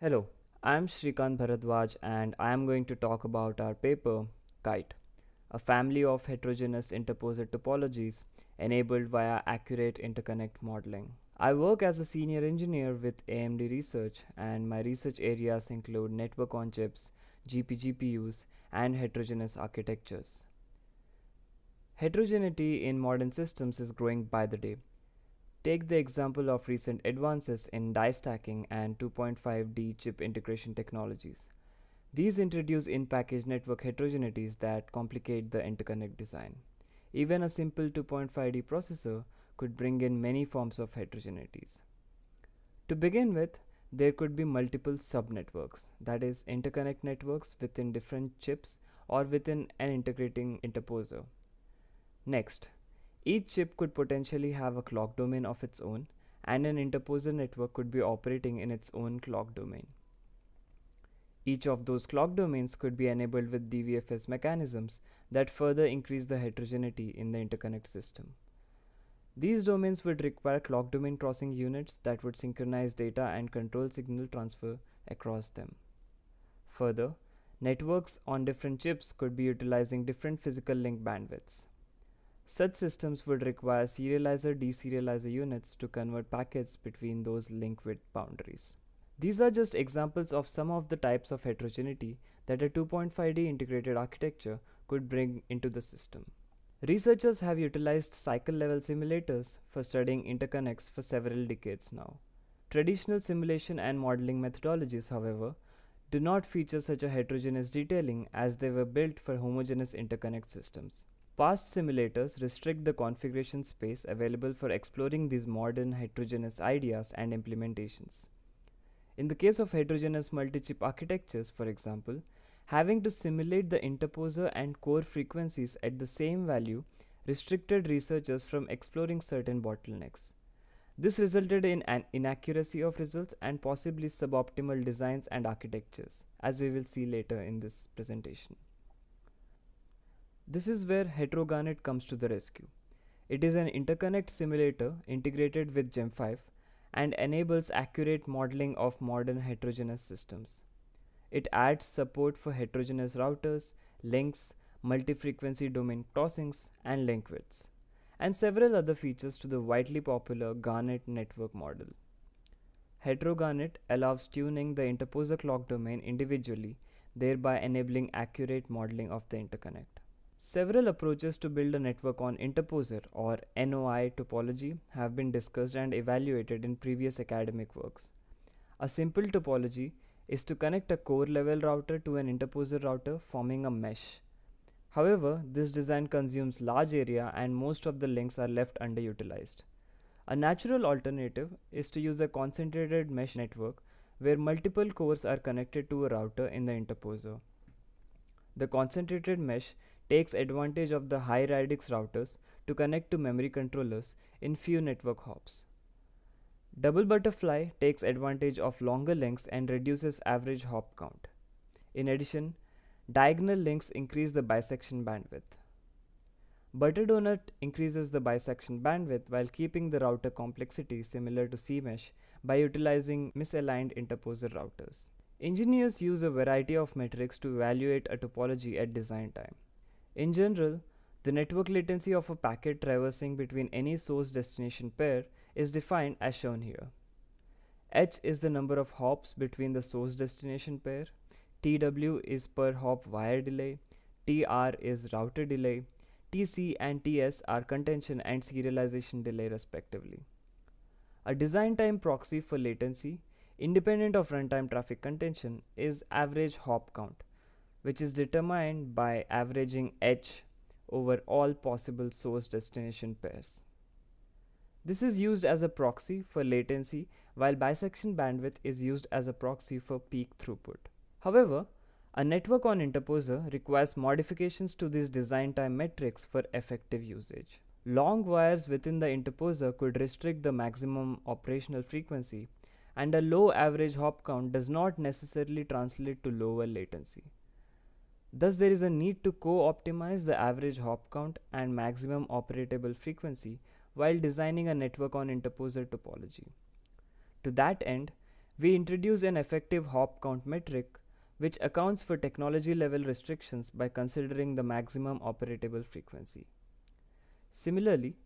Hello, I'm Srikant Bharadwaj and I am going to talk about our paper Kite, a family of heterogeneous interposer topologies enabled via accurate interconnect modeling. I work as a senior engineer with AMD Research and my research areas include network on chips, GPGPUs and heterogeneous architectures. Heterogeneity in modern systems is growing by the day Take the example of recent advances in die stacking and 2.5D chip integration technologies. These introduce in-package network heterogeneities that complicate the interconnect design. Even a simple 2.5D processor could bring in many forms of heterogeneities. To begin with, there could be multiple subnetworks, that is interconnect networks within different chips or within an integrating interposer. Next, each chip could potentially have a clock domain of its own, and an interposer network could be operating in its own clock domain. Each of those clock domains could be enabled with DVFS mechanisms that further increase the heterogeneity in the interconnect system. These domains would require clock domain crossing units that would synchronize data and control signal transfer across them. Further, networks on different chips could be utilizing different physical link bandwidths. Such systems would require serializer deserializer units to convert packets between those link width boundaries. These are just examples of some of the types of heterogeneity that a 2.5D integrated architecture could bring into the system. Researchers have utilized cycle level simulators for studying interconnects for several decades now. Traditional simulation and modeling methodologies, however, do not feature such a heterogeneous detailing as they were built for homogeneous interconnect systems. Past simulators restrict the configuration space available for exploring these modern heterogeneous ideas and implementations. In the case of heterogeneous multi-chip architectures, for example, having to simulate the interposer and core frequencies at the same value restricted researchers from exploring certain bottlenecks. This resulted in an inaccuracy of results and possibly suboptimal designs and architectures, as we will see later in this presentation. This is where HeteroGarnet comes to the rescue. It is an interconnect simulator integrated with GEM5 and enables accurate modeling of modern heterogeneous systems. It adds support for heterogeneous routers, links, multi-frequency domain crossings, and link widths, and several other features to the widely popular Garnet network model. HeteroGarnet allows tuning the interposer clock domain individually, thereby enabling accurate modeling of the interconnect. Several approaches to build a network on interposer or NOI topology have been discussed and evaluated in previous academic works. A simple topology is to connect a core level router to an interposer router forming a mesh. However, this design consumes large area and most of the links are left underutilized. A natural alternative is to use a concentrated mesh network where multiple cores are connected to a router in the interposer. The concentrated mesh takes advantage of the high radix routers to connect to memory controllers in few network hops. Double butterfly takes advantage of longer links and reduces average hop count. In addition, diagonal links increase the bisection bandwidth. Butter donut increases the bisection bandwidth while keeping the router complexity similar to CMesh by utilizing misaligned interposer routers. Engineers use a variety of metrics to evaluate a topology at design time. In general, the network latency of a packet traversing between any source destination pair is defined as shown here. H is the number of hops between the source destination pair, TW is per hop wire delay, TR is router delay, TC and TS are contention and serialization delay respectively. A design time proxy for latency, independent of runtime traffic contention, is average hop count, which is determined by averaging h over all possible source destination pairs. This is used as a proxy for latency while bisection bandwidth is used as a proxy for peak throughput. However, a network on interposer requires modifications to these design time metrics for effective usage. Long wires within the interposer could restrict the maximum operational frequency and a low average hop count does not necessarily translate to lower latency. Thus, there is a need to co-optimize the average hop count and maximum operatable frequency while designing a network on interposer topology. To that end, we introduce an effective hop count metric which accounts for technology level restrictions by considering the maximum operatable frequency. Similarly,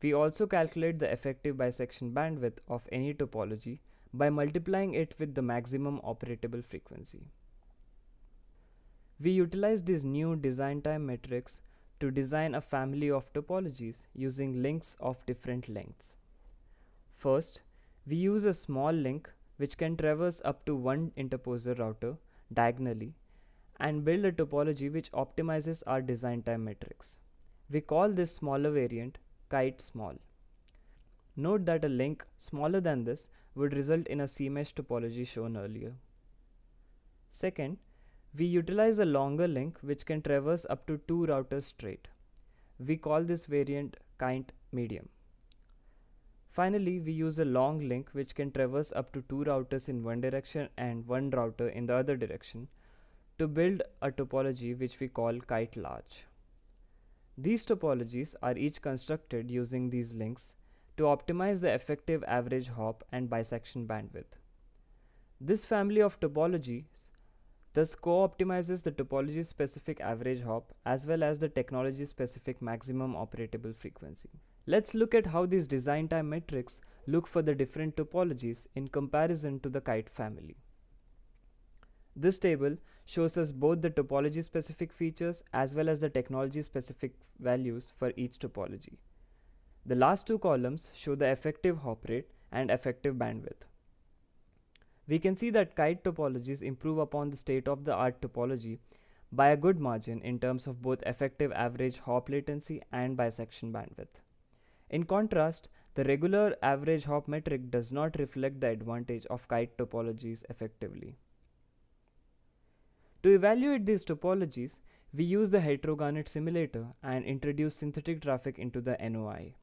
we also calculate the effective bisection bandwidth of any topology by multiplying it with the maximum operatable frequency. We utilize these new design time metrics to design a family of topologies using links of different lengths. First, we use a small link which can traverse up to one interposer router diagonally and build a topology which optimizes our design time metrics. We call this smaller variant kite small. Note that a link smaller than this would result in a seamesh topology shown earlier. Second, we utilize a longer link which can traverse up to two routers straight. We call this variant kind medium. Finally, we use a long link which can traverse up to two routers in one direction and one router in the other direction to build a topology which we call kite large. These topologies are each constructed using these links to optimize the effective average hop and bisection bandwidth. This family of topologies Thus, co optimizes the topology specific average hop as well as the technology specific maximum operatable frequency. Let's look at how these design time metrics look for the different topologies in comparison to the kite family. This table shows us both the topology specific features as well as the technology specific values for each topology. The last two columns show the effective hop rate and effective bandwidth. We can see that kite topologies improve upon the state of the art topology by a good margin in terms of both effective average hop latency and bisection bandwidth. In contrast, the regular average hop metric does not reflect the advantage of kite topologies effectively. To evaluate these topologies, we use the heterogarnet simulator and introduce synthetic traffic into the NOI.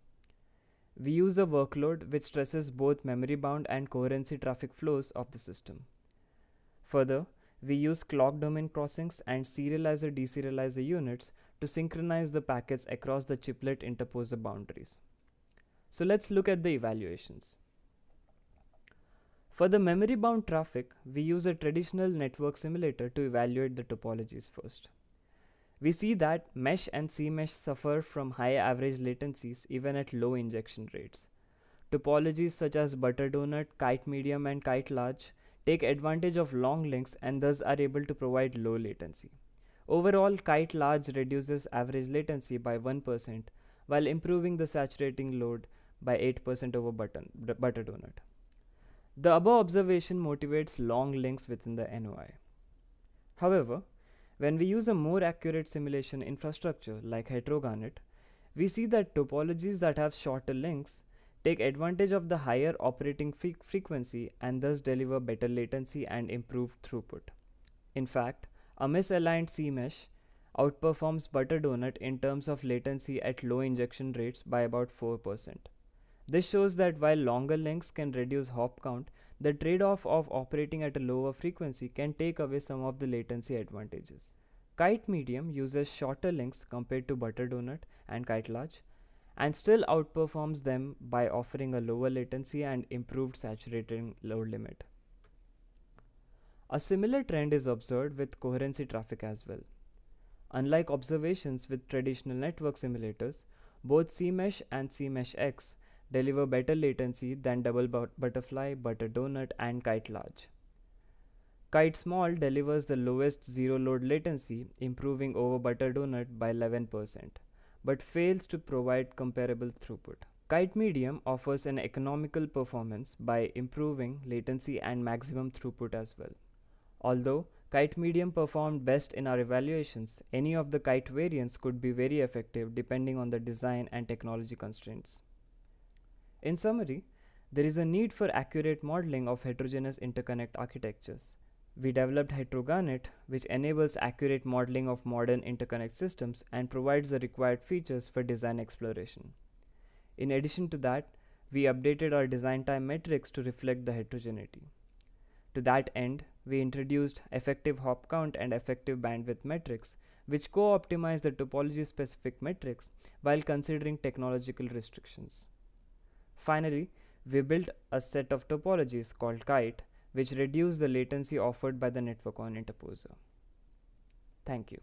We use a workload which stresses both memory bound and coherency traffic flows of the system. Further, we use clock domain crossings and serializer deserializer units to synchronize the packets across the chiplet interposer boundaries. So let's look at the evaluations. For the memory bound traffic, we use a traditional network simulator to evaluate the topologies first. We see that mesh and cmesh suffer from high average latencies even at low injection rates. Topologies such as Butterdonut, kite medium and kite large take advantage of long links and thus are able to provide low latency. Overall, kite large reduces average latency by 1% while improving the saturating load by 8% over button, The above observation motivates long links within the NOI. However, when we use a more accurate simulation infrastructure like HeteroGarnet, we see that topologies that have shorter links take advantage of the higher operating frequency and thus deliver better latency and improved throughput. In fact, a misaligned C-mesh outperforms butter donut in terms of latency at low injection rates by about 4%. This shows that while longer links can reduce hop count, the trade-off of operating at a lower frequency can take away some of the latency advantages. Kite medium uses shorter links compared to butter donut and kite large and still outperforms them by offering a lower latency and improved saturating load limit. A similar trend is observed with coherency traffic as well. Unlike observations with traditional network simulators, both CMesh and CMesh X deliver better latency than double but butterfly, butter donut, and kite large. Kite small delivers the lowest zero load latency, improving over butter donut by 11%, but fails to provide comparable throughput. Kite medium offers an economical performance by improving latency and maximum throughput as well. Although kite medium performed best in our evaluations, any of the kite variants could be very effective depending on the design and technology constraints. In summary, there is a need for accurate modeling of heterogeneous interconnect architectures. We developed HeteroGarnet, which enables accurate modeling of modern interconnect systems and provides the required features for design exploration. In addition to that, we updated our design time metrics to reflect the heterogeneity. To that end, we introduced effective hop count and effective bandwidth metrics, which co-optimize the topology-specific metrics while considering technological restrictions. Finally, we built a set of topologies called kite, which reduce the latency offered by the network on interposer. Thank you.